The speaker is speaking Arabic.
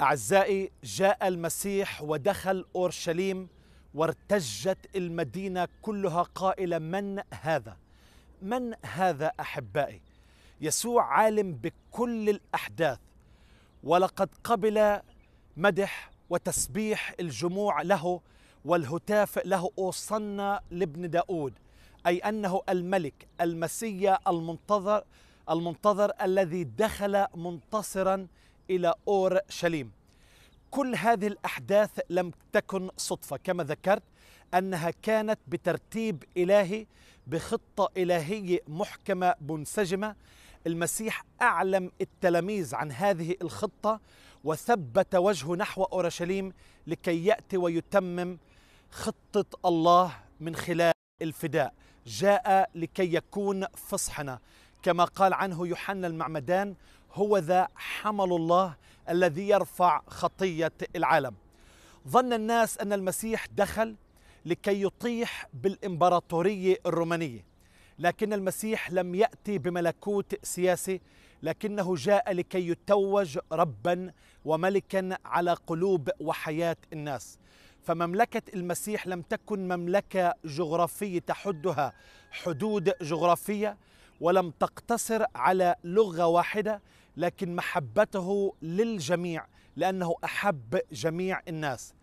أعزائي جاء المسيح ودخل أورشليم وارتجت المدينة كلها قائلة من هذا؟ من هذا أحبائي؟ يسوع عالم بكل الأحداث ولقد قبل مدح وتسبيح الجموع له والهتاف له أوصنا لابن داود أي أنه الملك المسيا المنتظر المنتظر الذي دخل منتصرا إلى أورشليم كل هذه الأحداث لم تكن صدفة كما ذكرت أنها كانت بترتيب إلهي بخطة إلهية محكمة منسجمة المسيح أعلم التلاميذ عن هذه الخطة وثبت وجهه نحو أورشليم لكي يأتي ويتمم خطة الله من خلال الفداء جاء لكي يكون فصحنا كما قال عنه يوحنا المعمدان هو ذا حمل الله الذي يرفع خطيه العالم ظن الناس ان المسيح دخل لكي يطيح بالامبراطوريه الرومانيه لكن المسيح لم ياتي بملكوت سياسي لكنه جاء لكي يتوج ربا وملكا على قلوب وحياه الناس فمملكه المسيح لم تكن مملكه جغرافيه تحدها حدود جغرافيه ولم تقتصر على لغه واحده لكن محبته للجميع لانه احب جميع الناس